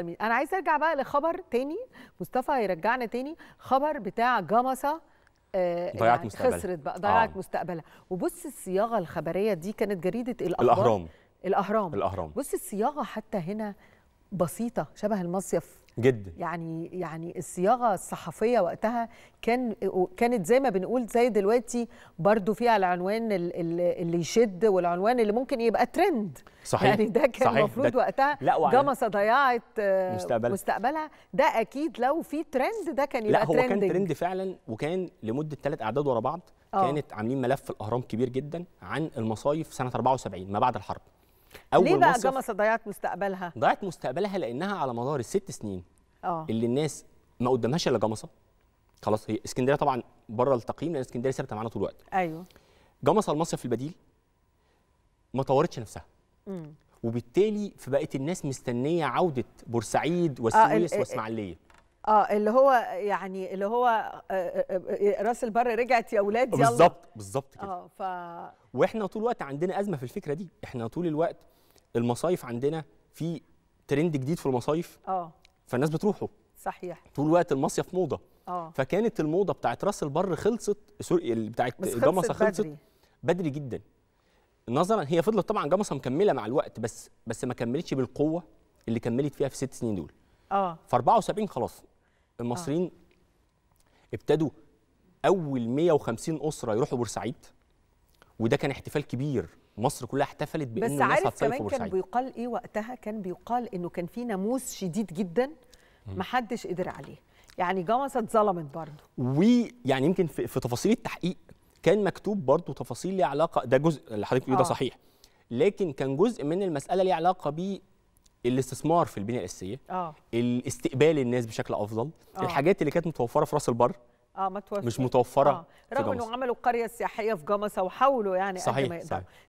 انا عايز ارجع بقى لخبر تاني مصطفى هيرجعنا تاني خبر بتاع جمصه آه ضيعت يعني خسرت بقى ضيعت آه. مستقبلها وبص الصياغه الخبريه دي كانت جريده الاخبار الاهرام الاهرام الاهرام بص الصياغه حتى هنا بسيطه شبه المصيف جدا يعني يعني الصياغه الصحفيه وقتها كان كانت زي ما بنقول زي دلوقتي برضو فيها العنوان اللي يشد والعنوان اللي ممكن يبقى ترند صحيح يعني ده كان المفروض وقتها لا جمصه ضيعت آه، مستقبلها. مستقبلها ده اكيد لو في ترند ده كان يبقى ترند لا هو كان ترند فعلا وكان لمده ثلاث اعداد ورا بعض أوه. كانت عاملين ملف الاهرام كبير جدا عن المصايف سنه 74 ما بعد الحرب اول ليه بقى جمصه ضيعت مستقبلها ضيعت مستقبلها لانها على مدار الست سنين اه اللي الناس ما قدامهاش الا جمصه خلاص هي اسكندريه طبعا بره التقييم لان اسكندريه ثابته معانا طول الوقت ايوه جمصه المصيف البديل ما طورتش نفسها مم. وبالتالي فبقت الناس مستنيه عوده بورسعيد والسويس آه واسماعيليه اه اللي هو يعني اللي هو آه، آه، آه، راس البر رجعت يا اولاد يلا بالظبط بالظبط كده اه ف واحنا طول الوقت عندنا ازمه في الفكره دي احنا طول الوقت المصايف عندنا في ترند جديد في المصايف اه فالناس بتروحه صحيح طول الوقت المصيف موضه اه فكانت الموضه بتاعت راس البر خلصت سوري بتاعت جمصه خلصت بدري. بدري جدا نظرا هي فضلت طبعا جمصه مكمله مع الوقت بس بس ما كملتش بالقوه اللي كملت فيها في الست سنين دول اه ف 74 خلاص آه. المصريين آه. ابتدوا اول 150 اسره يروحوا بورسعيد وده كان احتفال كبير مصر كلها احتفلت بان الناس هتصيف في بورسعيد بس عارف كمان كان بيقال ايه وقتها كان بيقال انه كان في ناموس شديد جدا ما حدش قدر عليه يعني جمصة اتظلمت برضه ويعني يمكن في, في تفاصيل التحقيق كان مكتوب برضه تفاصيل ليها علاقه ده جزء اللي حضرتك آه. ده صحيح لكن كان جزء من المساله ليها علاقه الاستثمار في البنيه الاساسيه اه الاستقبال الناس بشكل افضل آه. الحاجات اللي كانت متوفره في راس البر اه متوفر مش متوفره آه. رغم انه عملوا قريه سياحيه في جمصه وحاولوا يعني صحيح قد ما